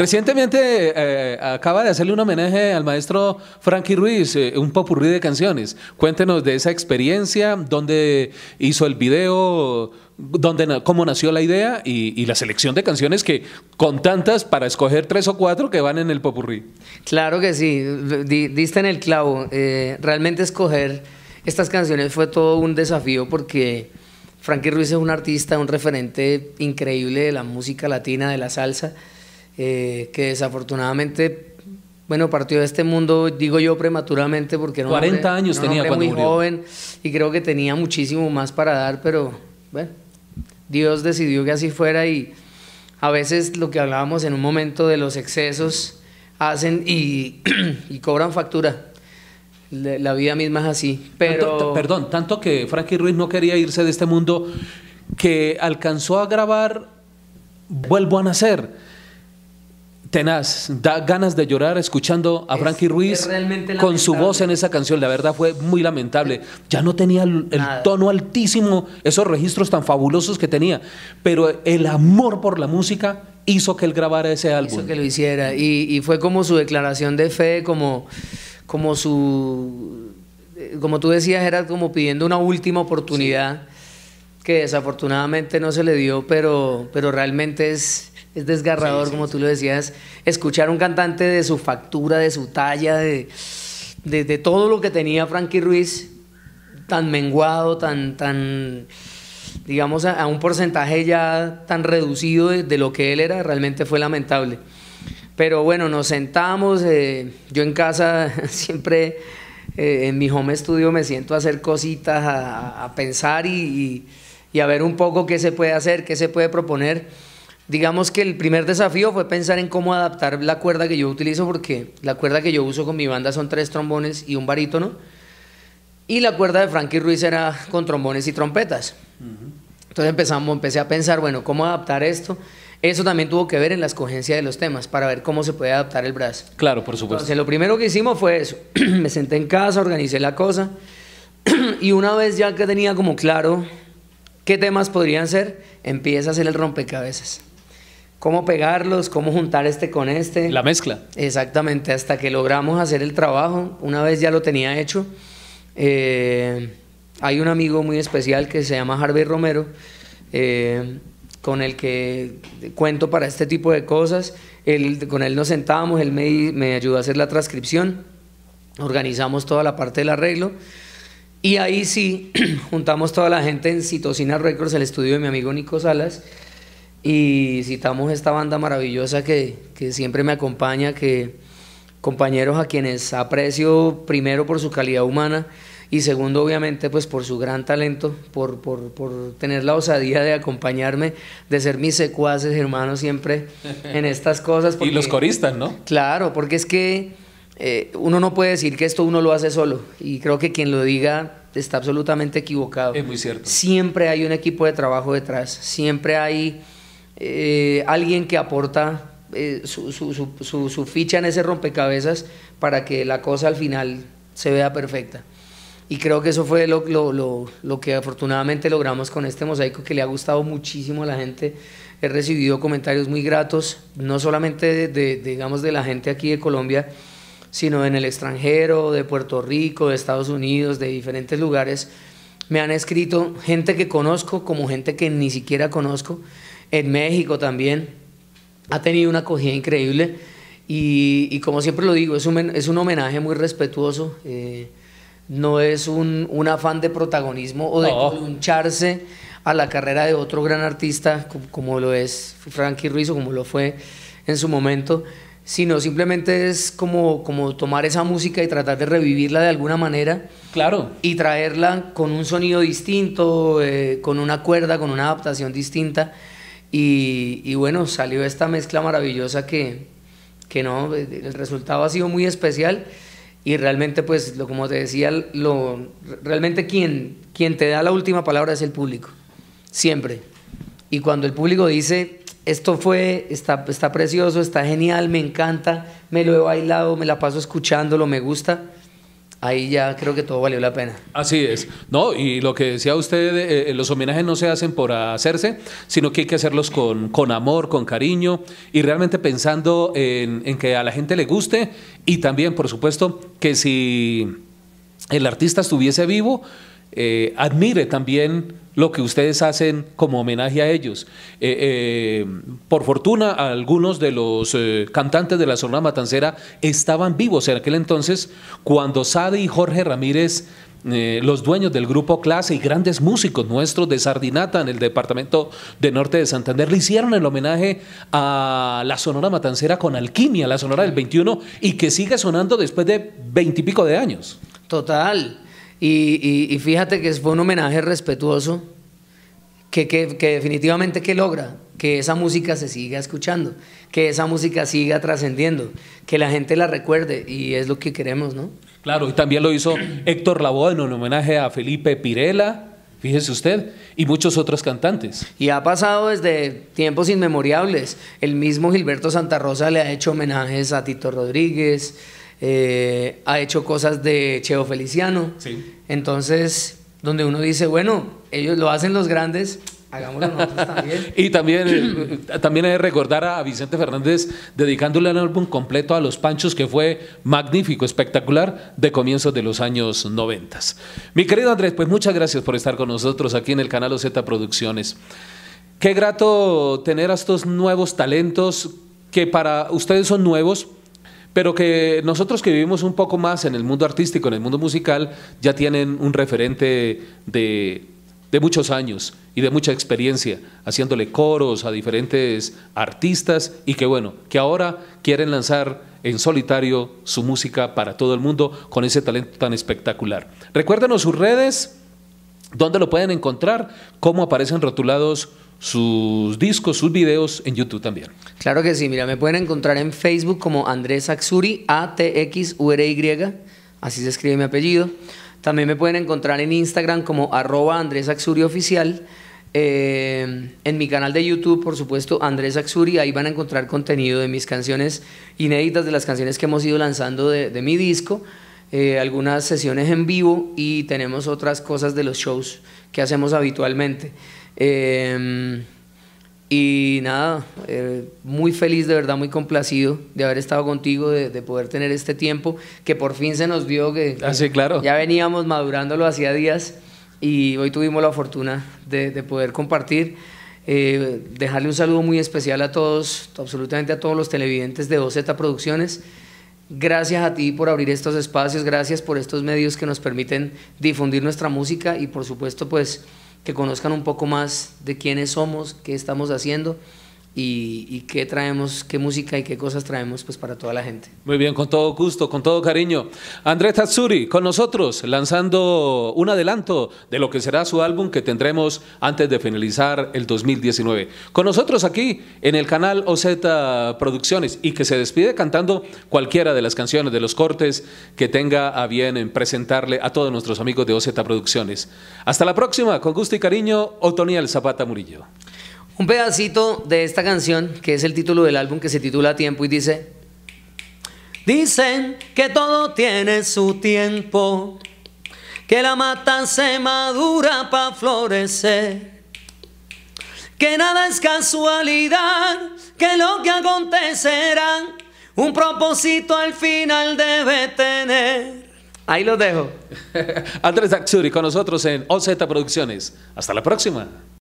Recientemente eh, acaba de hacerle un homenaje al maestro Frankie Ruiz, eh, un popurrí de canciones. Cuéntenos de esa experiencia, dónde hizo el video, dónde, cómo nació la idea y, la selección de canciones que con tantas para escoger tres o cuatro que van en el popurrí. Claro que sí, diste en el clavo. Eh, realmente escoger estas canciones fue todo un desafío porque... Frankie Ruiz es un artista, un referente increíble de la música latina, de la salsa. Eh, que desafortunadamente, bueno, partió de este mundo, digo yo prematuramente, porque no 40 años tenía cuando muy joven y creo que tenía muchísimo más para dar, pero bueno, Dios decidió que así fuera y a veces lo que hablábamos en un momento de los excesos hacen y, cobran factura la vida misma es así. Pero... perdón, tanto que Frankie Ruiz no quería irse de este mundo que alcanzó a grabar Vuelvo a Nacer tenaz, da ganas de llorar escuchando a Frankie Ruiz con su voz en esa canción. La verdad fue muy lamentable. Ya no tenía el, tono altísimo, esos registros tan fabulosos que tenía, pero el amor por la música hizo que él grabara ese álbum. Hizo que lo hiciera y, fue como su declaración de fe, como, como su, como tú decías, era como pidiendo una última oportunidad que desafortunadamente no se le dio, pero, pero realmente es es desgarrador, como tú lo decías, escuchar un cantante de su factura, de su talla, de, todo lo que tenía Frankie Ruiz, tan menguado, tan, tan digamos, a, un porcentaje ya tan reducido de, lo que él era, realmente fue lamentable. Pero bueno, nos sentamos, eh, yo en casa siempre... Eh, en mi home studio me siento a hacer cositas, a, pensar y a ver un poco qué se puede hacer, qué se puede proponer digamos que el primer desafío fue pensar en cómo adaptar la cuerda que yo utilizo, porque la cuerda que yo uso con mi banda son tres trombones y un barítono, y la cuerda de Frankie Ruiz era con trombones y trompetas. Entonces empezamos, empecé a pensar, bueno, ¿cómo adaptar esto? Eso también tuvo que ver en la escogencia de los temas, para ver cómo se puede adaptar el brazo. Claro, por supuesto. Entonces, lo primero que hicimos fue eso. Me senté en casa, organicé la cosa. y una vez ya que tenía como claro qué temas podrían ser, empieza a hacer el rompecabezas cómo pegarlos, cómo juntar este con este. La mezcla. Exactamente, hasta que logramos hacer el trabajo. Una vez ya lo tenía hecho, eh, hay un amigo muy especial que se llama Harvey Romero, eh, con el que cuento para este tipo de cosas. con él nos sentábamos, él me, me ayudó a hacer la transcripción, organizamos toda la parte del arreglo. Y ahí sí, juntamos toda la gente en Citocina Records, el estudio de mi amigo Nico Salas, y citamos esta banda maravillosa que, siempre me acompaña, que compañeros a quienes aprecio primero por su calidad humana y segundo obviamente pues por su gran talento, por, tener la osadía de acompañarme, de ser mis secuaces hermanos siempre en estas cosas. y los coristas, ¿no? Claro, porque es que eh, uno no puede decir que esto uno lo hace solo y creo que quien lo diga está absolutamente equivocado. Es muy cierto. Siempre hay un equipo de trabajo detrás, siempre hay eh, alguien que aporta eh, su, ficha en ese rompecabezas para que la cosa al final se vea perfecta. Y creo que eso fue lo, que afortunadamente logramos con este mosaico que le ha gustado muchísimo a la gente he recibido comentarios muy gratos, no solamente de, digamos, de la gente aquí de Colombia, sino en el extranjero, de Puerto Rico, de Estados Unidos, de diferentes lugares. Me han escrito gente que conozco como gente que ni siquiera conozco en México también. Ha tenido una acogida increíble y, como siempre lo digo, es un, es un homenaje muy respetuoso. Eh, no es un, afán de protagonismo o de no. a la carrera de otro gran artista como, lo es Frankie Ruiz o como lo fue en su momento, sino simplemente es como, como tomar esa música y tratar de revivirla de alguna manera. Claro. Y traerla con un sonido distinto, eh, con una cuerda, con una adaptación distinta. Y, bueno, salió esta mezcla maravillosa que, no, el resultado ha sido muy especial y realmente pues, lo, como te decía, lo, realmente quien, quien te da la última palabra es el público, siempre. Y cuando el público dice, esto fue, está, está precioso, está genial, me encanta, me lo he bailado, me la paso escuchándolo, me gusta, ahí ya creo que todo valió la pena. Así es. No, y lo que decía usted, eh, eh, los homenajes no se hacen por hacerse, sino que hay que hacerlos con, con amor, con cariño y realmente pensando en, en que a la gente le guste y también, por supuesto, que si el artista estuviese vivo, eh, admire también lo que ustedes hacen como homenaje a ellos. Eh, eh, por fortuna, algunos de los cantantes de la Sonora Matancera estaban vivos en aquel entonces cuando Sade y Jorge Ramírez, los dueños del grupo Clase y grandes músicos nuestros de Sardinata en el departamento de Norte de Santander, le hicieron el homenaje a la Sonora Matancera con Alquimia, la Sonora del 21, y que sigue sonando después de veintipico de años. Total. Y, fíjate que fue un homenaje respetuoso que, definitivamente que logra que esa música se siga escuchando, que esa música siga trascendiendo, que la gente la recuerde y es lo que queremos, ¿no? Claro, y también lo hizo Héctor Lavoe en homenaje a Felipe Pirela, fíjese usted, y muchos otros cantantes. Y ha pasado desde tiempos inmemorables El mismo Gilberto Santa Rosa le ha hecho homenajes a Tito Rodríguez, eh, ha hecho cosas de Cheo Feliciano. Sí. Entonces, donde uno dice, bueno, ellos lo hacen los grandes, Hagámoslo nosotros también. y también, eh, también hay que recordar a Vicente Fernández dedicándole el álbum completo a Los Panchos, que fue magnífico, espectacular, de comienzos de los años noventas. Mi querido Andrés, pues muchas gracias por estar con nosotros aquí en el canal OZ Producciones. Qué grato tener a estos nuevos talentos que para ustedes son nuevos, pero que nosotros que vivimos un poco más en el mundo artístico, en el mundo musical, ya tienen un referente de, muchos años y de mucha experiencia, haciéndole coros a diferentes artistas y que bueno, que ahora quieren lanzar en solitario su música para todo el mundo con ese talento tan espectacular. Recuérdenos sus redes, dónde lo pueden encontrar, cómo aparecen rotulados sus discos, sus videos en YouTube también. Claro que sí, mira, me pueden encontrar en Facebook como Andrés Axuri, A-T-X-U-R-Y, así se escribe mi apellido. También me pueden encontrar en Instagram como arroba Andrés Axuri Oficial. Eh, en mi canal de YouTube, por supuesto, Andrés Axuri, ahí van a encontrar contenido de mis canciones inéditas, de las canciones que hemos ido lanzando de mi disco. Eh, algunas sesiones en vivo y tenemos otras cosas de los shows que hacemos habitualmente. Em, y nada, eh, muy feliz, de verdad, muy complacido de haber estado contigo, de, poder tener este tiempo que por fin se nos dio, que, ah, claro. ya veníamos madurándolo hacía días y hoy tuvimos la fortuna de, poder compartir. Eh, dejarle un saludo muy especial a todos, absolutamente a todos los televidentes de OZ Producciones. Gracias a ti por abrir estos espacios, gracias por estos medios que nos permiten difundir nuestra música y por supuesto pues que conozcan un poco más de quiénes somos, qué estamos haciendo y, qué traemos, qué música y qué cosas traemos pues para toda la gente. Muy bien, con todo gusto, con todo cariño. Andrés Tatsuri con nosotros lanzando un adelanto de lo que será su álbum que tendremos antes de finalizar el 2019. Con nosotros aquí en el canal OZ Producciones y que se despide cantando cualquiera de las canciones de los cortes que tenga a bien en presentarle a todos nuestros amigos de OZ Producciones. Hasta la próxima, con gusto y cariño, Otoniel Zapata Murillo un pedacito de esta canción, que es el título del álbum que se titula Tiempo y dice, dicen que todo tiene su tiempo, que la mata se madura para florecer, que nada es casualidad, que lo que acontecerá, un propósito al final debe tener. Ahí lo dejo. Andrés Daxuri con nosotros en OZ Producciones. Hasta la próxima.